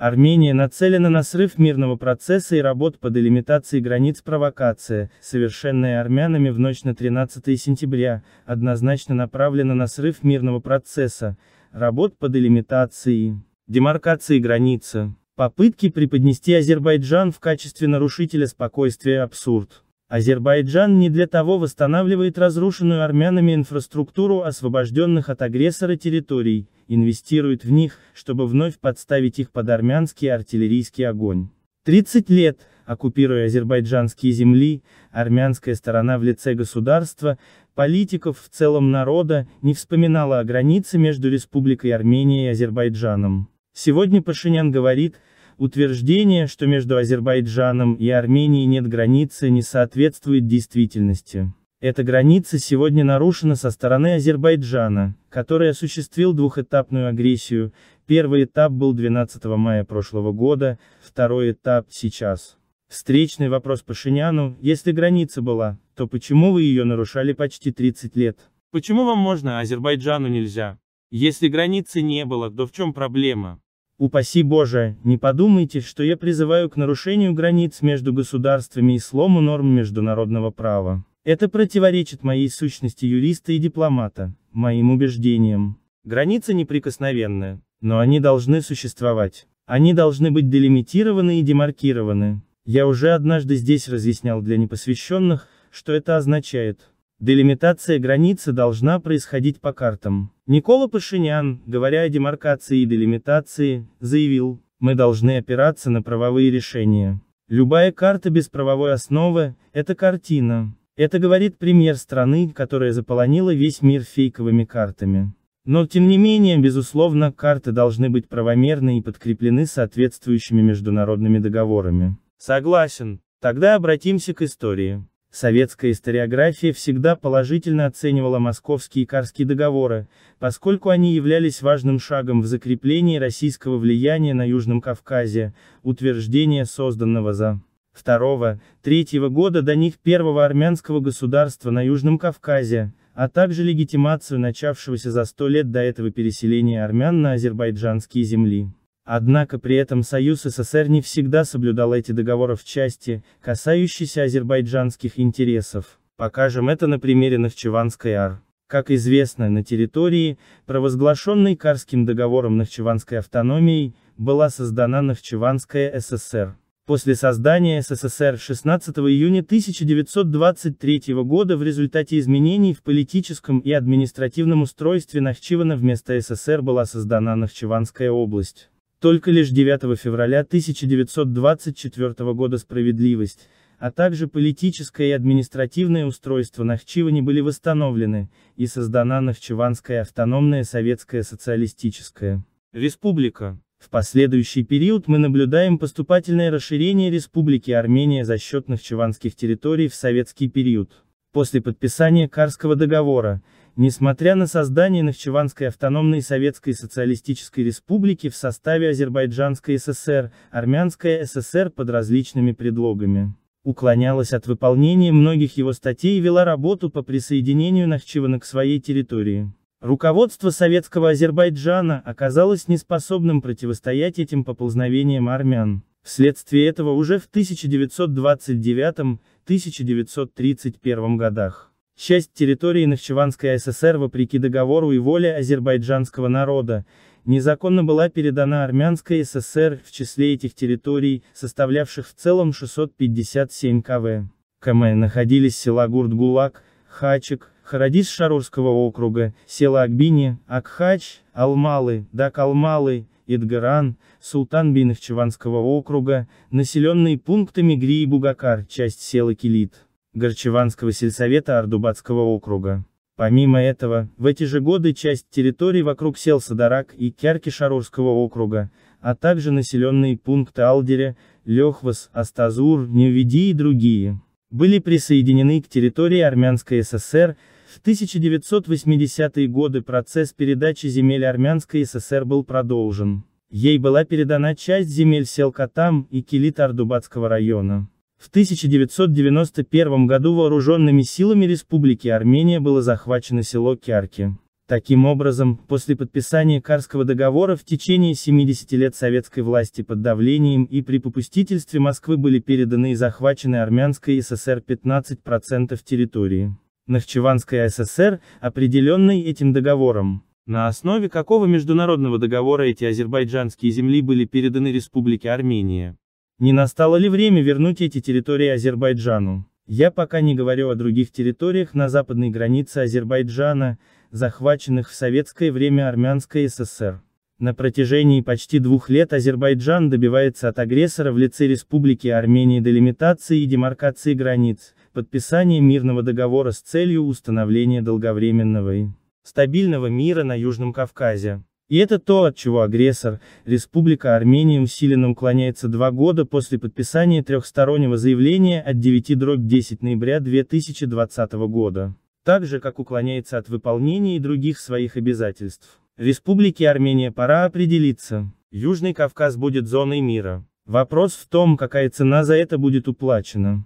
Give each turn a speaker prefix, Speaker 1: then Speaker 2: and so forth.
Speaker 1: Армения нацелена на срыв мирного процесса и работ по делимитации границ провокация, совершенная армянами в ночь на 13 сентября, однозначно направлена на срыв мирного процесса, работ по делимитации, демаркации границы. Попытки преподнести Азербайджан в качестве нарушителя спокойствия – абсурд. Азербайджан не для того восстанавливает разрушенную армянами инфраструктуру освобожденных от агрессора территорий, инвестирует в них, чтобы вновь подставить их под армянский артиллерийский огонь. 30 лет, оккупируя азербайджанские земли, армянская сторона в лице государства, политиков в целом народа, не вспоминала о границе между Республикой Армения и Азербайджаном. Сегодня Пашинян говорит, утверждение, что между Азербайджаном и Арменией нет границы, не соответствует действительности. Эта граница сегодня нарушена со стороны Азербайджана, который осуществил двухэтапную агрессию, первый этап был 12 мая прошлого года, второй этап – сейчас. Встречный вопрос Пашиняну, если граница была, то почему вы ее нарушали почти 30 лет? Почему вам можно, а Азербайджану нельзя? Если границы не было, то в чем проблема? Упаси Боже, не подумайте, что я призываю к нарушению границ между государствами и слому норм международного права. Это противоречит моей сущности юриста и дипломата, моим убеждениям. Границы неприкосновенны, но они должны существовать. Они должны быть делимитированы и демаркированы. Я уже однажды здесь разъяснял для непосвященных, что это означает. Делимитация границы должна происходить по картам. Никола Пашинян, говоря о демаркации и делимитации, заявил, мы должны опираться на правовые решения. Любая карта без правовой основы – это картина. Это говорит премьер страны, которая заполонила весь мир фейковыми картами. Но тем не менее, безусловно, карты должны быть правомерны и подкреплены соответствующими международными договорами. Согласен. Тогда обратимся к истории. Советская историография всегда положительно оценивала московские и карские договоры, поскольку они являлись важным шагом в закреплении российского влияния на Южном Кавказе, утверждение созданного за 2-3 года до них первого армянского государства на Южном Кавказе, а также легитимацию начавшегося за сто лет до этого переселения армян на азербайджанские земли. Однако при этом Союз СССР не всегда соблюдал эти договоры в части, касающейся азербайджанских интересов. Покажем это на примере Нахчеванской АР. Как известно, на территории, провозглашенной Карским договором Нахчеванской автономией, была создана Нахчеванская ССР. После создания СССР 16 июня 1923 года в результате изменений в политическом и административном устройстве Нахчивана вместо СССР была создана Нахчиванская область. Только лишь 9 февраля 1924 года справедливость, а также политическое и административное устройство Нахчивани были восстановлены, и создана Нахчиванская автономная советская социалистическая республика. В последующий период мы наблюдаем поступательное расширение Республики Армения за счет нахчеванских территорий в советский период. После подписания Карского договора, несмотря на создание Нахчеванской автономной Советской Социалистической Республики в составе Азербайджанской ССР, Армянская ССР под различными предлогами, уклонялась от выполнения многих его статей и вела работу по присоединению Нахчевана к своей территории. Руководство советского Азербайджана оказалось неспособным противостоять этим поползновениям армян. Вследствие этого уже в 1929-1931 годах часть территории Нахчеванской ССР вопреки договору и воле азербайджанского народа, незаконно была передана Армянской ССР в числе этих территорий, составлявших в целом 657 кв. Км находились села Гурдгулак, Хачик, Харадис Шарурского округа, села Акбини, Акхач, Алмалы, Дак Алмалы, Эдгаран, Султан Биновчеванского округа, населенные пунктами Гри и Бугакар, часть села Килит, Горчеванского сельсовета Ардубадского округа. Помимо этого, в эти же годы часть территорий вокруг сел Садарак и Кярки Шарурского округа, а также населенные пункты Алдере, Лехвас, Астазур, Неведи и другие, были присоединены к территории Армянской ССР, в 1980-е годы процесс передачи земель Армянской ССР был продолжен. Ей была передана часть земель Селкатам и Килит Ардубатского района. В 1991 году вооруженными силами Республики Армения было захвачено село Кярки. Таким образом, после подписания Карского договора в течение 70 лет советской власти под давлением и при попустительстве Москвы были переданы и захвачены Армянской ССР 15% территории. Нахчеванской ССР, определенной этим договором. На основе какого международного договора эти азербайджанские земли были переданы Республике Армения? Не настало ли время вернуть эти территории Азербайджану? Я пока не говорю о других территориях на западной границе Азербайджана, захваченных в советское время Армянской ССР. На протяжении почти двух лет Азербайджан добивается от агрессора в лице Республики Армении делимитации и демаркации границ, подписание мирного договора с целью установления долговременного и стабильного мира на Южном Кавказе. И это то, от чего агрессор, Республика Армения усиленно уклоняется два года после подписания трехстороннего заявления от 9-10 ноября 2020 года, так же как уклоняется от выполнения и других своих обязательств. Республике Армения пора определиться. Южный Кавказ будет зоной мира. Вопрос в том, какая цена за это будет уплачена.